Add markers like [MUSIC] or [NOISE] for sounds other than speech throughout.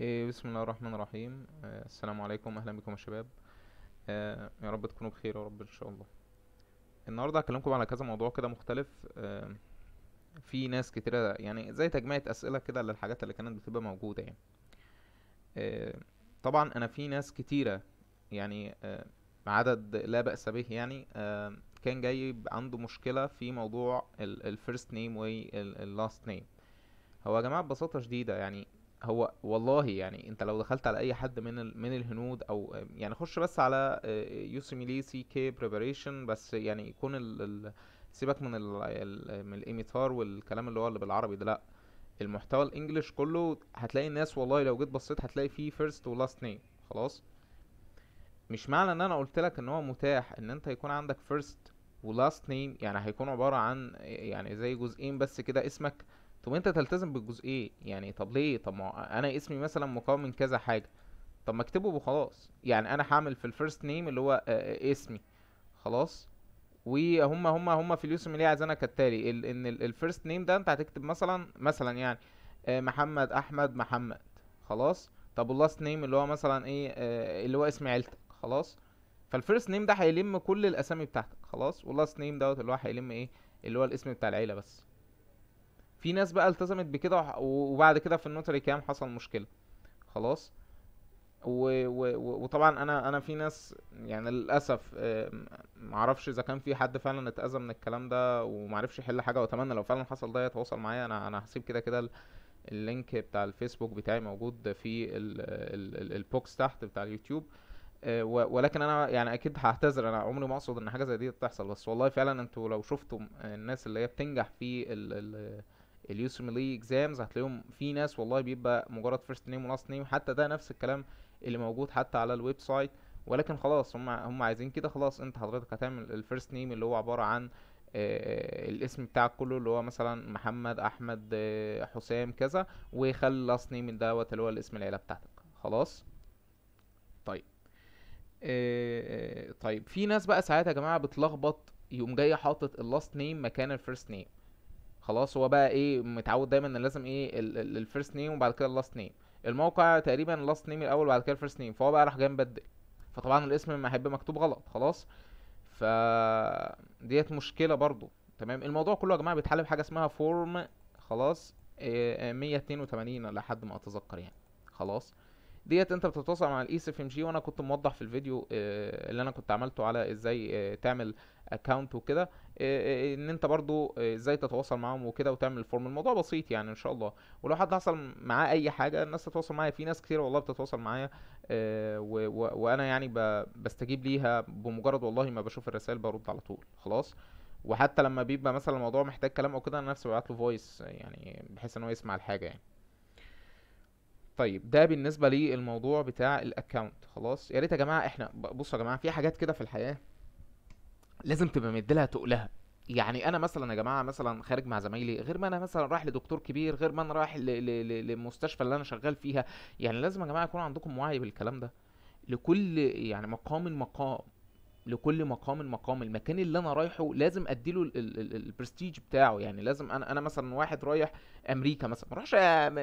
إيه بسم الله الرحمن الرحيم آه السلام عليكم اهلا بكم يا شباب آه يا رب تكونوا بخير يا رب ان شاء الله النهارده هكلمكم على كذا موضوع كده مختلف آه في ناس كتيرة يعني زي تجميع اسئلة كده للحاجات اللي كانت بتبقى موجودة يعني آه طبعا انا في ناس كتيرة يعني آه عدد لا بأس به يعني آه كان جايب عنده مشكلة في موضوع الفيرست نيم واللاست نيم هو يا جماعة ببساطة شديدة يعني هو والله يعني انت لو دخلت على اي حد من ال من الهنود او يعني خش بس على يوسي سي كي بريباريشن بس يعني يكون ال ال سيبك من ال ال من الايميتار والكلام اللي هو اللي بالعربي ده لا المحتوى الانجليش كله هتلاقي الناس والله لو جيت بصيت هتلاقي فيه فيرست ولاست نيم خلاص مش معنى ان انا قلت لك ان هو متاح ان انت يكون عندك فيرست ولاست نيم يعني هيكون عباره عن يعني زي جزئين بس كده اسمك طب انت تلتزم بالجزئيه يعني طب ليه طب ما انا اسمي مثلا مكون من كذا حاجه طب ما اكتبه وخلاص يعني انا هعمل في الفيرست نيم اللي هو آه، آه، اسمي خلاص وهم هم هم في اليوسم ليه عايزينها كالتالي ال ان الفيرست نيم ده انت هتكتب مثلا مثلا يعني آه، محمد احمد محمد خلاص طب اللاست نيم اللي هو مثلا ايه اللي هو اسم عيلتك خلاص فالفيرست نيم ده هيلم كل الاسامي بتاعتك خلاص واللاست نيم دوت اللي هو هيلم ايه اللي هو الاسم بتاع العيله بس في ناس بقى التزمت بكده وبعد كده في النوتري كام حصل مشكله خلاص و و وطبعا انا انا في ناس يعني للاسف آه، معرفش اذا كان في حد فعلا اتاذى من الكلام ده ومعرفش يحل حاجه واتمنى لو فعلا حصل ده يتواصل معايا انا انا هسيب كده كده اللينك بتاع الفيسبوك بتاعي موجود في البوكس تحت بتاع اليوتيوب آه، ولكن انا يعني اكيد هعتذر انا عمري ما اقصد ان حاجه زي دي تحصل بس والله فعلا انتوا لو شفتم الناس اللي هي بتنجح في ال ال اليوسر ملي اكزامز هتلاقيهم في ناس والله بيبقى مجرد فيرست نيم ولاست نيم حتى ده نفس الكلام اللي موجود حتى على الويب سايت ولكن خلاص هم هم عايزين كده خلاص انت حضرتك هتعمل الفيرست نيم اللي هو عباره عن آه، الاسم بتاعك كله اللي هو مثلا محمد احمد آه، حسام كذا وخلي اللاست نيم دوت اللي هو الاسم العيله بتاعتك خلاص طيب آه، طيب في ناس بقى ساعات يا جماعه بتلخبط يقوم جاي حاطط اللاست نيم مكان الفيرست نيم خلاص هو بقى ايه متعود دايما ان لازم ايه الفيرست نيم وبعد كده اللاست نيم الموقع تقريبا اللاست نيم الاول وبعد كده الفيرست نيم فهو بقى راح جاي مبدل فطبعا الاسم ما هيبقى مكتوب غلط خلاص ف ديت مشكله برضو تمام الموضوع كله يا جماعه بيتحل بحاجه اسمها فورم خلاص 182 آه، آه، لحد ما اتذكر يعني خلاص ديت انت بتتواصل مع الاي سي اف ام جي وانا كنت موضح في الفيديو آه، اللي انا كنت عملته على ازاي تعمل اكونت وكده آه، آه، ان انت برضو آه، ازاي تتواصل معاهم وكده وتعمل الفورم الموضوع بسيط يعني ان شاء الله ولو حد حصل معاه اي حاجه الناس تتواصل معايا في ناس كتير والله بتتواصل معايا وانا يعني بستجيب ليها بمجرد والله ما بشوف الرسائل برد على طول خلاص وحتى لما بيبقى مثلا الموضوع محتاج كلام او كده انا نفسي ببعت له فويس يعني بحيث ان هو يسمع الحاجه يعني طيب ده بالنسبه للموضوع بتاع الاكونت خلاص يا ريت يا جماعه احنا بصوا يا جماعه في حاجات كده في الحياه لازم تبقى مديلها تقلها يعني انا مثلا يا جماعه مثلا خارج مع زمايلي غير ما انا مثلا رايح لدكتور كبير غير ما انا رايح للمستشفى اللي انا شغال فيها يعني لازم يا جماعه يكون عندكم وعي بالكلام ده لكل يعني مقام مقام لكل مقام مقام المكان اللي انا رايحه لازم اديله البرستيج بتاعه يعني لازم انا انا مثلا واحد رايح امريكا مثلا ما اروحش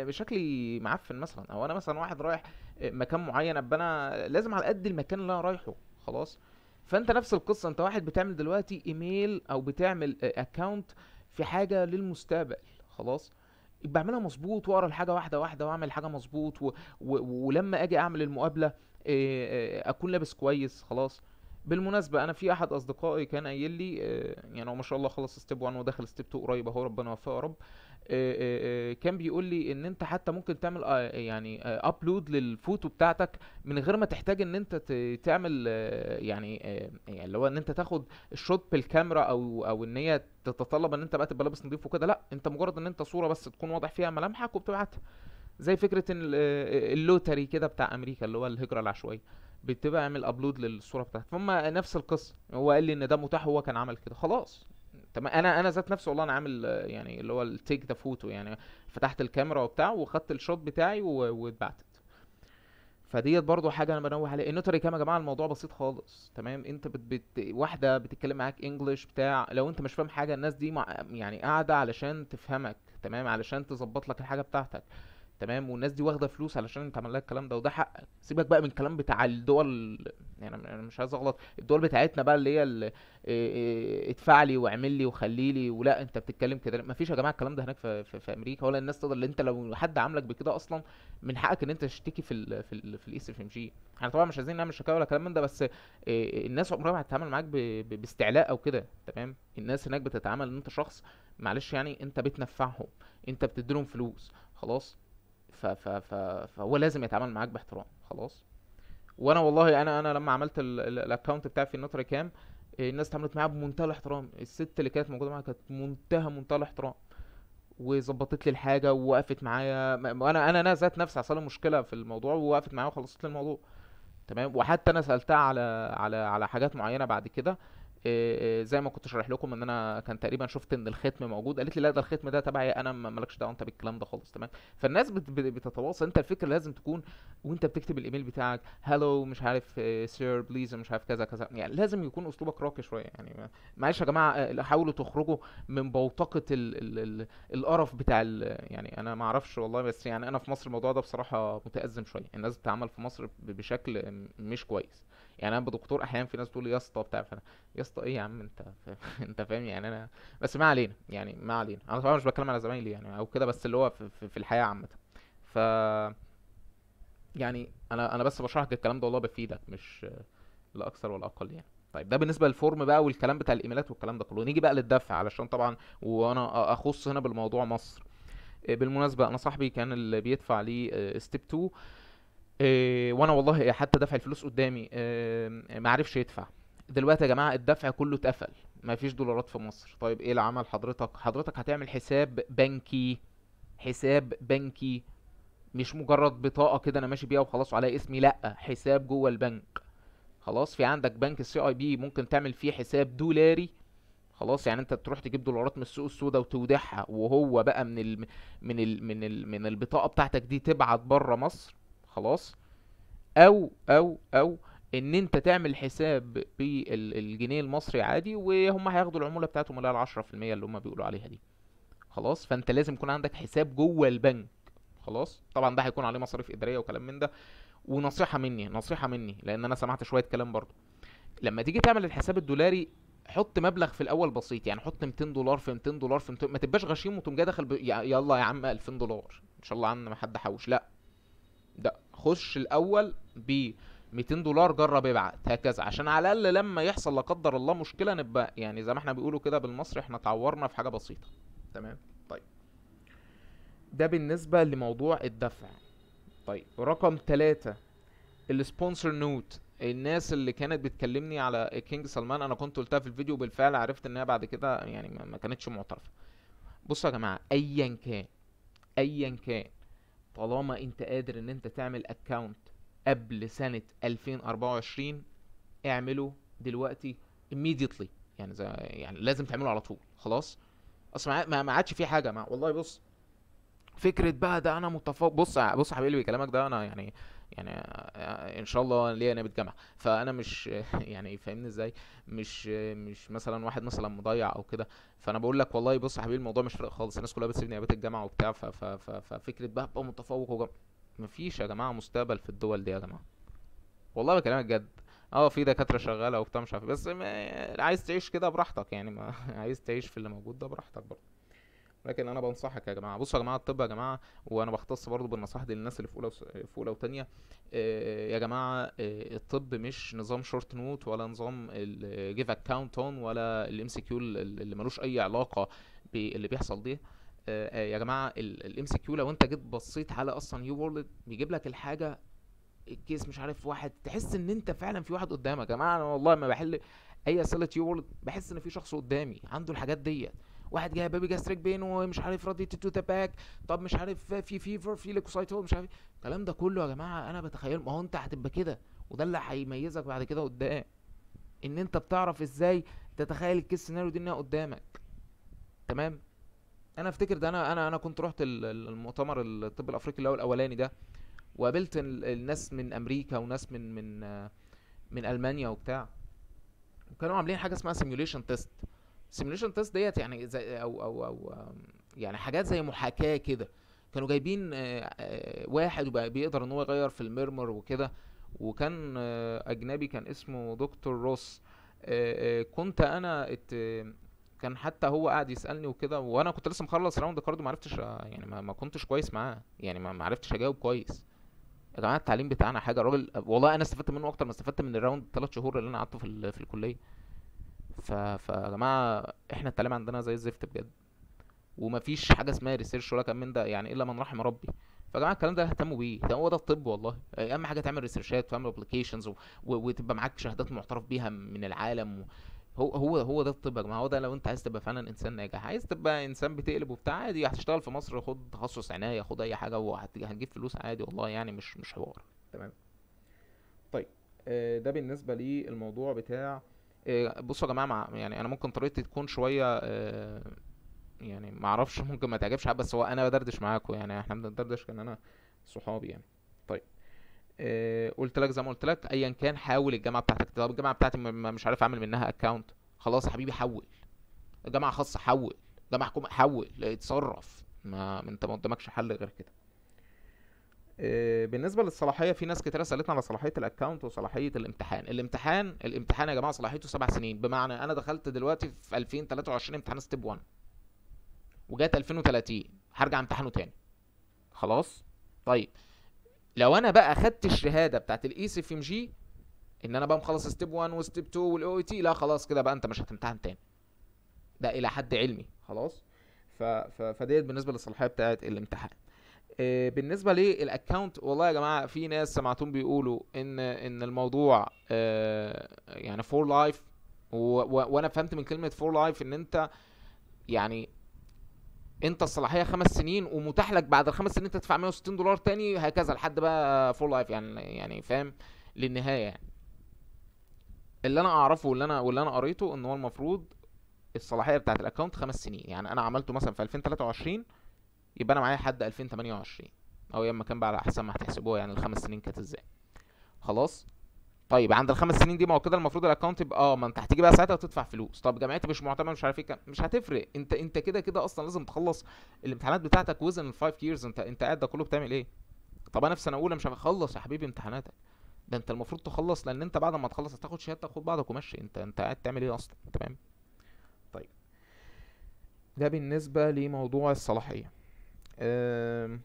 بشكلي معفن مثلا او انا مثلا واحد رايح مكان معين ابقى انا لازم على قد المكان اللي انا رايحه خلاص فانت نفس القصه انت واحد بتعمل دلوقتي ايميل او بتعمل اكونت في حاجه للمستقبل خلاص بعملها مظبوط واقرا الحاجه واحده واحده واعمل حاجه مظبوط و... و... ولما اجي اعمل المقابله اكون لابس كويس خلاص بالمناسبه انا في احد اصدقائي كان قايل لي آه، يعني هو ما شاء الله خلص ستيب 1 ودخل ستيب 2 قريب اهو ربنا يوفقه يا رب آه، آه، كان بيقول لي ان انت حتى ممكن تعمل يعني ابلود للفوتو بتاعتك من غير ما تحتاج ان انت تعمل يعني،, يعني اللي هو ان انت تاخد الشوت بالكاميرا او او ان هي تتطلب ان انت بقى تبقى لابس نظيف وكده لا انت مجرد ان انت صوره بس تكون واضح فيها ملامحك وبتبعتها زي فكره اللوتري كده بتاع امريكا اللي هو الهجره العشوائيه بتبقى اعمل ابلود للصوره بتاعتك فهم نفس القصه هو قال لي ان ده متاح هو كان عمل كده خلاص تمام انا انا ذات نفسي والله انا عامل يعني اللي هو التيك ذا فوتو يعني فتحت الكاميرا وبتاع وخدت الشوت بتاعي واتبعتت فديت برضو حاجه انا بنوه عليها النوتري كام يا جماعه الموضوع بسيط خالص تمام انت بت... بت... واحده بتتكلم معاك انجلش بتاع لو انت مش فاهم حاجه الناس دي مع... يعني قاعده علشان تفهمك تمام علشان تظبط لك الحاجه بتاعتك تمام والناس دي واخده فلوس علشان تعمل لها الكلام ده وده حقك سيبك بقى من الكلام بتاع الدول يعني انا مش عايز اغلط الدول بتاعتنا بقى اللي هي اللي آه، آه، ادفع لي واعمل لي وخلي لي ولا انت بتتكلم كده مفيش يا جماعه الكلام ده هناك في, في, في امريكا ولا الناس تقدر اللي انت لو حد عاملك بكده اصلا من حقك ان انت تشتكي في ال في ال في الاس اف ام جي احنا طبعا مش عايزين نعمل شكاوى ولا كلام من ده بس آه، الناس عمرها ما هتتعامل معاك باستعلاء او كده تمام الناس هناك بتتعامل ان انت شخص معلش يعني انت بتنفعهم انت بتديلهم فلوس خلاص ف ف ف فهو لازم يتعامل معاك باحترام خلاص وانا والله انا انا لما عملت الاكونت بتاعي في النوتري كام الناس اتعاملت معايا بمنتهى الاحترام الست اللي كانت موجوده معايا كانت منتهى منتهى الاحترام وظبطت لي الحاجه ووقفت معايا انا انا انا ذات نفسي حصل مشكله في الموضوع ووقفت معايا وخلصت لي الموضوع تمام وحتى انا سالتها على على على حاجات معينه بعد كده آه، آه، زي ما كنت شارح لكم ان انا كان تقريبا شفت ان الختم موجود قالت لي لا ده الختم ده تبعي انا مالكش دعوه انت بالكلام ده خالص تمام فالناس بتتواصل انت الفكره لازم تكون وانت بتكتب الايميل بتاعك هالو مش عارف سير آه، بليز مش عارف كذا كذا يعني لازم يكون اسلوبك راقي شويه يعني معلش يا جماعه حاولوا تخرجوا من بوتقه القرف بتاع يعني انا ما اعرفش والله بس يعني انا في مصر الموضوع ده بصراحه متازم شويه الناس بتتعامل في مصر بشكل مش كويس يعني انا بدكتور احيانا في ناس تقول لي يا اسطى بتاع فانا يا اسطى ايه يا عم انت [LAUGHS] انت فاهم يعني انا بس ما علينا يعني ما علينا انا طبعا مش بتكلم على زمايلي يعني او كده بس اللي هو في, في, في الحياه عامه ف يعني انا انا بس بشرح لك الكلام ده والله بفيدك مش لا اكثر ولا اقل يعني طيب ده بالنسبه للفورم بقى والكلام بتاع الايميلات والكلام ده كله نيجي بقى للدفع علشان طبعا وانا اخص هنا بالموضوع مصر آه، بالمناسبه انا صاحبي كان اللي بيدفع لي ستيب آه، 2 آه، وانا والله حتى دفع الفلوس قدامي ما عرفش يدفع دلوقتي يا جماعه الدفع كله اتقفل مفيش دولارات في مصر طيب ايه العمل حضرتك حضرتك هتعمل حساب بنكي حساب بنكي مش مجرد بطاقه كده انا ماشي بيها وخلاص وعلى اسمي لا حساب جوه البنك خلاص في عندك بنك السي اي بي ممكن تعمل فيه حساب دولاري خلاص يعني انت تروح تجيب دولارات من السوق السوداء وتودعها وهو بقى من ال من ال من ال من البطاقه بتاعتك دي تبعت بره مصر خلاص او او او ان انت تعمل حساب بالجنيه المصري عادي وهم هياخدوا العموله بتاعتهم اللي هي 10% اللي هم بيقولوا عليها دي خلاص فانت لازم يكون عندك حساب جوه البنك خلاص طبعا ده هيكون عليه مصاريف اداريه وكلام من ده ونصيحه مني نصيحه مني لان انا سمعت شويه كلام برضه لما تيجي تعمل الحساب الدولاري حط مبلغ في الاول بسيط يعني حط 200 دولار في 200 دولار في 200 ما تبقاش غشيم وتقوم جاي داخل ب... يلا يا عم 2000 دولار ان شاء الله عندنا ما حد حوش لا ده خش الاول ب 200 دولار جرب ابعت هكذا عشان على الاقل لما يحصل لا قدر الله مشكله نبقى يعني زي ما احنا بيقولوا كده بالمصري احنا اتعورنا في حاجه بسيطه تمام طيب ده بالنسبه لموضوع الدفع طيب رقم ثلاثة السبونسر نوت الناس اللي كانت بتكلمني على كينج سلمان انا كنت قلتها في الفيديو بالفعل عرفت انها بعد كده يعني ما كانتش معترفه بصوا يا جماعه ايا كان ايا كان طالما انت قادر ان انت تعمل اكونت قبل سنه 2024 اعمله دلوقتي immediately يعني زي يعني لازم تعمله على طول خلاص اصل ما عادش في حاجه ما والله بص فكره بقى ده انا متفوق بص بص يا حبيبي كلامك ده انا يعني يعني ان شاء الله ليا نيابه جامعه فانا مش [LAUGHS] يعني فاهمني ازاي مش مش مثلا واحد مثلا مضيع او كده فانا بقول لك والله بص يا حبيبي الموضوع مش فارق خالص الناس كلها بتسيب نيابات الجامعه وبتاع ففكره بقى ابقى متفوق وجامعة. مفيش يا جماعه مستقبل في الدول دي يا جماعه والله بكلمك جد اه في دكاتره شغاله وبتاع مش عارف إيه، بس ما يعني عايز تعيش كده براحتك يعني ما [LAUGHS] عايز تعيش في اللي موجود ده براحتك برضه لكن انا بنصحك يا جماعه بصوا يا جماعه الطب يا جماعه وانا بختص برضه بالنصائح دي للناس اللي في اولى في اولى وثانيه آه، يا جماعه آه، الطب مش نظام شورت نوت ولا نظام الجيف اكاونت اون ولا الام سي كيو اللي ملوش اي علاقه باللي بيحصل ده آه، يا جماعه الام سي كيو لو انت جيت بصيت على اصلا يو وورلد بيجيب لك الحاجه الكيس مش عارف واحد تحس ان انت فعلا في واحد قدامك يا جماعه انا والله ما بحل اي اسئله يو وورلد بحس ان في شخص قدامي عنده الحاجات ديت واحد جاي بابي جاستريك بين ومش عارف راضي ذا باك طب مش عارف في فيفر في ليكوسايتول مش عارف الكلام ده كله يا جماعه انا بتخيل ما هو انت هتبقى كده وده اللي هيميزك بعد كده قدام ان انت بتعرف ازاي تتخيل الكيس سيناريو دي انها قدامك تمام انا افتكر ده انا انا انا كنت رحت المؤتمر الطب الافريقي اللي هو الاولاني ده وقابلت الناس من امريكا وناس من من من المانيا وبتاع وكانوا عاملين حاجه اسمها سيميوليشن تيست سيميوليشن تيست ديت يعني زي او او او يعني حاجات زي محاكاه كده كانوا جايبين آه، آه، واحد بيقدر ان هو يغير في الميرمر وكده وكان آه، اجنبي كان اسمه دكتور روس كنت انا كان حتى هو قاعد يسالني وكده وانا كنت لسه مخلص راوند كارد ما عرفتش يعني ما, ما كنتش كويس معاه يعني ما عرفتش اجاوب كويس يا جماعه التعليم بتاعنا حاجه الراجل والله انا استفدت منه اكتر ما استفدت من الراوند الثلاث شهور اللي انا قعدته في, ال... في الكليه ف... فيا جماعه احنا التعليم عندنا زي الزفت بجد ومفيش حاجه اسمها ريسيرش ولا كان من ده يعني الا من رحم ربي فيا جماعه الكلام ده اهتموا بيه ده هو ده الطب والله اهم حاجه تعمل ريسيرشات وتعمل ابلكيشنز و... و... وتبقى معاك شهادات معترف بيها من العالم و... هو هو هو ده الطب ما هو ده لو انت عايز تبقى فعلا انسان ناجح عايز تبقى انسان بتقلب وبتاع عادي هتشتغل في مصر خد تخصص عنايه خد اي حاجه وهتجيب فلوس عادي والله يعني مش مش حوار تمام طيب آه، ده بالنسبه للموضوع بتاع آه، بصوا يا جماعه يعني انا ممكن طريقتي تكون شويه آه، يعني ما اعرفش ممكن ما تعجبش حد بس هو انا بدردش معاكم يعني احنا بندردش كان انا صحابي يعني طيب آه، قلت لك زي ما قلت لك ايا كان حاول الجامعه بتاعتك طب الجامعه بتاعتي مش عارف اعمل منها اكونت خلاص يا حبيبي حول جامعه خاصه حول جامعه حكومه حول اتصرف ما انت ما قدامكش حل غير كده آه، بالنسبه للصلاحيه في ناس كتير سالتنا على صلاحيه الاكونت وصلاحيه الامتحان الامتحان الامتحان يا جماعه صلاحيته سبع سنين بمعنى انا دخلت دلوقتي في 2023 امتحان ستيب 1 وجات 2030 هرجع امتحانه تاني خلاص طيب لو انا بقى خدت الشهاده بتاعت الاي سي اف ام جي ان انا بقى مخلص ستيب 1 وستيب 2 والاو اي تي لا خلاص كده بقى انت مش هتمتحن تاني ده الى حد علمي خلاص ف... ف... فديت بالنسبه للصلاحيه بتاعت الامتحان آه، بالنسبه للاكونت والله يا جماعه في ناس سمعتهم بيقولوا ان ان الموضوع آه، يعني فور لايف و... و... وانا فهمت من كلمه فور لايف ان انت يعني انت الصلاحيه خمس سنين ومتاح لك بعد الخمس سنين تدفع 160 دولار تاني هكذا لحد بقى فول لايف يعني يعني فاهم للنهايه يعني اللي انا اعرفه واللي انا واللي انا قريته ان هو المفروض الصلاحيه بتاعت الاكونت خمس سنين يعني انا عملته مثلا في 2023 يبقى انا معايا لحد 2028 او يا اما كان بقى على حسب ما هتحسبوها يعني الخمس سنين كانت ازاي خلاص طيب عند الخمس سنين دي ما هو كده المفروض الاكونت يبقى اه ما انت هتيجي بقى ساعتها تدفع فلوس طب جامعتي مش معتمده مش عارف ايه مش هتفرق انت انت كده كده اصلا لازم تخلص الامتحانات بتاعتك وزن الفايف ييرز انت انت قاعد ده كله بتعمل ايه طب انا في سنه اولى مش هخلص يا حبيبي امتحاناتك ده انت المفروض تخلص لان انت بعد ما تخلص هتاخد شهادتك خد بعضك ومشي انت انت قاعد تعمل ايه اصلا تمام طيب ده بالنسبه لموضوع الصلاحيه أه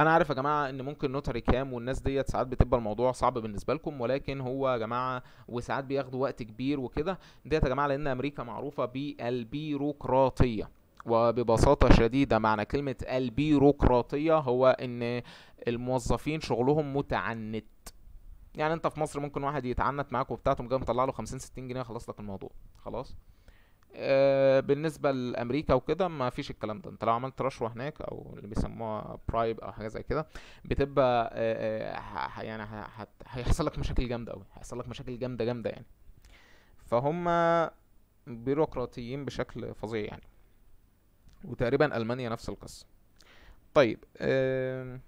انا عارف يا جماعه ان ممكن نوتري كام والناس ديت ساعات بتبقى الموضوع صعب بالنسبه لكم ولكن هو يا جماعه وساعات بياخدوا وقت كبير وكده ديت يا جماعه لان امريكا معروفه بالبيروقراطيه وببساطه شديده معنى كلمه البيروقراطيه هو ان الموظفين شغلهم متعنت يعني انت في مصر ممكن واحد يتعنت معاك وبتاعته تقوم جاي مطلع له 50 60 جنيه خلص لك الموضوع خلاص آه، بالنسبة لأمريكا وكده ما فيش الكلام ده انت لو عملت رشوة هناك أو اللي بيسموها برايب أو حاجة زي كده بتبقى آه، آه، يعني هيحصل لك مشاكل جامدة أوي هيحصل لك مشاكل جامدة جامدة يعني فهم بيروقراطيين بشكل فظيع يعني وتقريبا ألمانيا نفس القصة طيب آه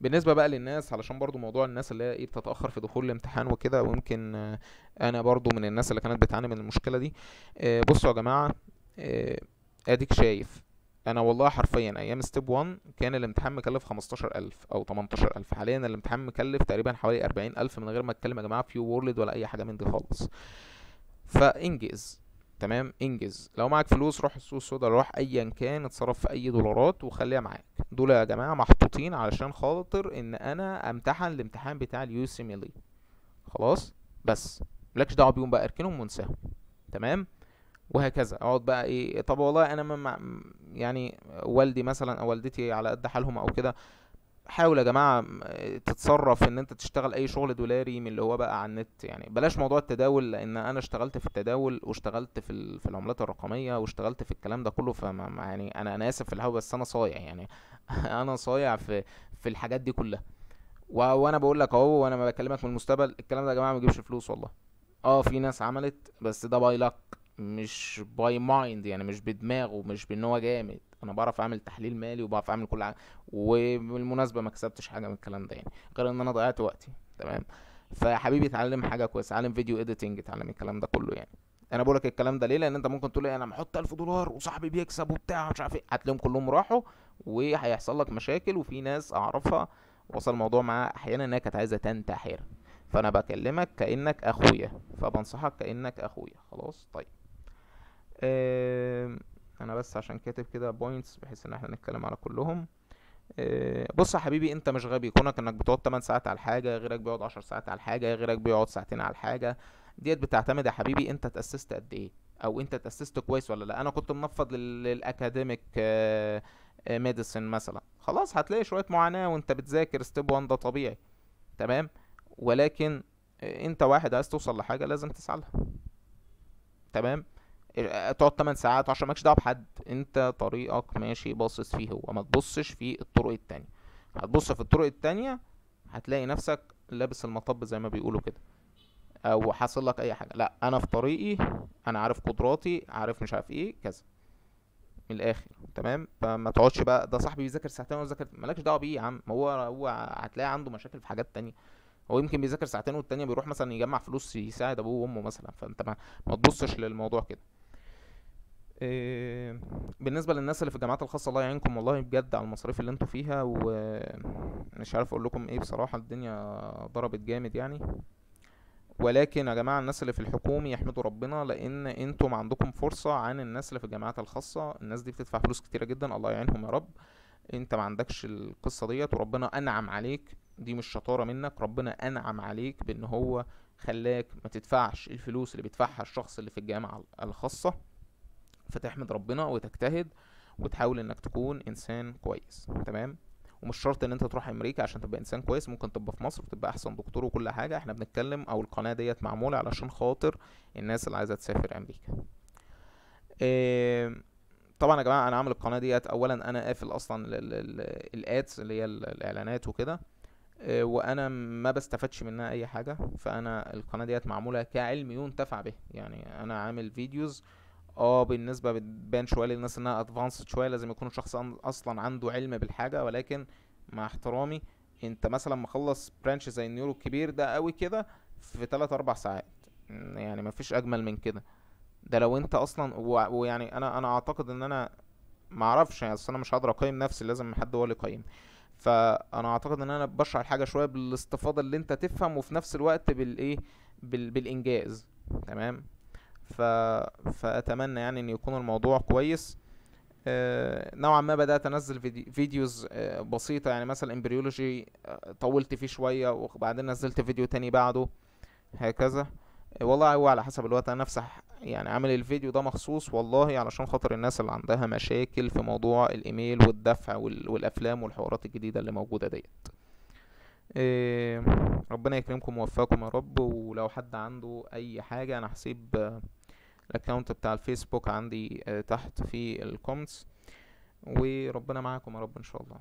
بالنسبه بقى للناس علشان برضو موضوع الناس اللي هي ايه بتتاخر في دخول الامتحان وكده ويمكن انا برضو من الناس اللي كانت بتعاني من المشكله دي آه، بصوا يا جماعه آه، اديك شايف انا والله حرفيا ايام ستيب 1 كان الامتحان مكلف 15000 او 18000 حاليا الامتحان مكلف تقريبا حوالي 40000 من غير ما اتكلم يا جماعه في وورلد ولا اي حاجه من دي خالص فانجز تمام انجز لو معاك فلوس روح السوق السوداء روح ايا كان اتصرف في اي دولارات وخليها معاك دول يا جماعه محطوطين علشان خاطر ان انا امتحن الامتحان بتاع اليو سيميلي e. خلاص بس مالكش دعوه بيهم بقى اركنهم وانساهم تمام وهكذا اقعد بقى ايه طب والله انا ما يعني والدي مثلا او والدتي على قد حالهم او كده حاول يا جماعه تتصرف ان انت تشتغل اي شغل دولاري من اللي هو بقى على النت يعني بلاش موضوع التداول لان انا اشتغلت في التداول واشتغلت في, في العملات الرقميه واشتغلت في الكلام ده كله فما يعني انا انا اسف في الهوا بس انا صايع يعني [LAUGHS] انا صايع في في الحاجات دي كلها و... وانا بقول لك اهو وانا بكلمك من المستقبل الكلام ده يا جماعه ما بيجيبش فلوس والله اه في ناس عملت بس ده باي لك مش باي مايند يعني مش بدماغه مش بان هو جامد انا بعرف اعمل تحليل مالي وبعرف اعمل كل حاجه وبالمناسبه ما كسبتش حاجه من الكلام ده يعني غير ان انا ضيعت وقتي تمام فحبيبي اتعلم حاجه كويسه اتعلم فيديو اديتنج اتعلم الكلام ده كله يعني انا بقولك الكلام ده ليه لان انت ممكن تقول انا محط 1000 دولار وصاحبي بيكسب وبتاع مش عارف ايه هتلاقيهم كلهم راحوا وهيحصل لك مشاكل وفي ناس اعرفها وصل الموضوع معاها احيانا انها كانت عايزه تنتحر فانا بكلمك كانك اخويا فبنصحك كانك اخويا خلاص طيب انا بس عشان كاتب كده بوينتس بحيث ان احنا نتكلم على كلهم آه، بص يا حبيبي انت مش غبي كونك انك بتقعد 8 ساعات على الحاجه غيرك بيقعد 10 ساعات على الحاجه غيرك بيقعد ساعتين على الحاجه ديت بتعتمد يا حبيبي انت تاسست قد ايه او انت تاسست كويس ولا لا انا كنت منفض للاكاديميك ميديسن آه، آه، مثلا خلاص هتلاقي شويه معاناه وانت بتذاكر ستيب 1 ده طبيعي تمام ولكن انت واحد عايز توصل لحاجه لازم تسعى لها تمام تقعد 8 ساعات 10 مالكش دعوه بحد انت طريقك ماشي باصص فيه هو ما تبصش في الطرق التانية هتبص في الطرق التانية هتلاقي نفسك لابس المطب زي ما بيقولوا كده او حصل لك اي حاجه لا انا في طريقي انا عارف قدراتي عارف مش عارف ايه كذا من الاخر تمام فما تقعدش بقى ده صاحبي بيذاكر ساعتين وانا بذاكر مالكش دعوه بيه يا عم هو هو هتلاقي عنده مشاكل في حاجات تانية هو يمكن بيذاكر ساعتين والتانية بيروح مثلا يجمع فلوس يساعد ابوه وامه مثلا فانت ما, ما تبصش للموضوع كده آه، بالنسبه للناس اللي في الجامعات الخاصه الله يعينكم والله بجد على المصاريف اللي انتوا فيها ومش عارف اقول لكم ايه بصراحه الدنيا ضربت جامد يعني ولكن يا جماعه الناس اللي في الحكومي يحمدوا ربنا لان انتم عندكم فرصه عن الناس اللي في الجامعات الخاصه الناس دي بتدفع فلوس كتيره جدا الله يعينهم يا رب انت ما عندكش القصه ديت وربنا انعم عليك دي مش شطاره منك ربنا انعم عليك بان هو خلاك ما تدفعش الفلوس اللي بيدفعها الشخص اللي في الجامعه الخاصه فتحمد ربنا وتجتهد وتحاول انك تكون انسان كويس تمام ومش شرط ان انت تروح امريكا عشان تبقى انسان كويس ممكن تبقى في مصر وتبقى احسن دكتور وكل حاجه احنا بنتكلم او القناه ديت معموله علشان خاطر الناس اللي عايزه تسافر امريكا إيه طبعا يا جماعه انا عامل القناه ديت اولا انا قافل اصلا الادز اللي هي الاعلانات وكده آه، وانا ما بستفادش منها اي حاجه فانا القناه ديت معموله كعلم ينتفع به يعني انا عامل فيديوز اه بالنسبه بتبان شويه للناس انها ادفانسد شويه لازم يكون شخص اصلا عنده علم بالحاجه ولكن مع احترامي انت مثلا مخلص برانش زي النيورو الكبير ده قوي كده في 3 4 ساعات يعني مفيش اجمل من كده ده لو انت اصلا ويعني انا انا اعتقد ان انا معرفش يعني اصل انا مش هقدر اقيم نفسي لازم حد هو اللي يقيم فانا اعتقد ان انا بشرح الحاجه شويه بالاستفاضه اللي انت تفهم وفي نفس الوقت بالايه بال... بالانجاز تمام ف... فاتمنى يعني ان يكون الموضوع كويس آه، نوعا ما بدات انزل فيديوز آه، بسيطه يعني مثلا امبريولوجي آه، طولت فيه شويه وبعدين نزلت فيديو تاني بعده هكذا والله هو على حسب الوقت انا أفسح يعني عامل الفيديو ده مخصوص والله علشان خاطر الناس اللي عندها مشاكل في موضوع الايميل والدفع والافلام والحوارات الجديده اللي موجوده ديت ربنا يكرمكم ويوفقكم يا رب ولو حد عنده اي حاجه انا هسيب الاكونت بتاع الفيسبوك عندي آه، تحت في الكومنتس وربنا معاكم يا رب ان شاء الله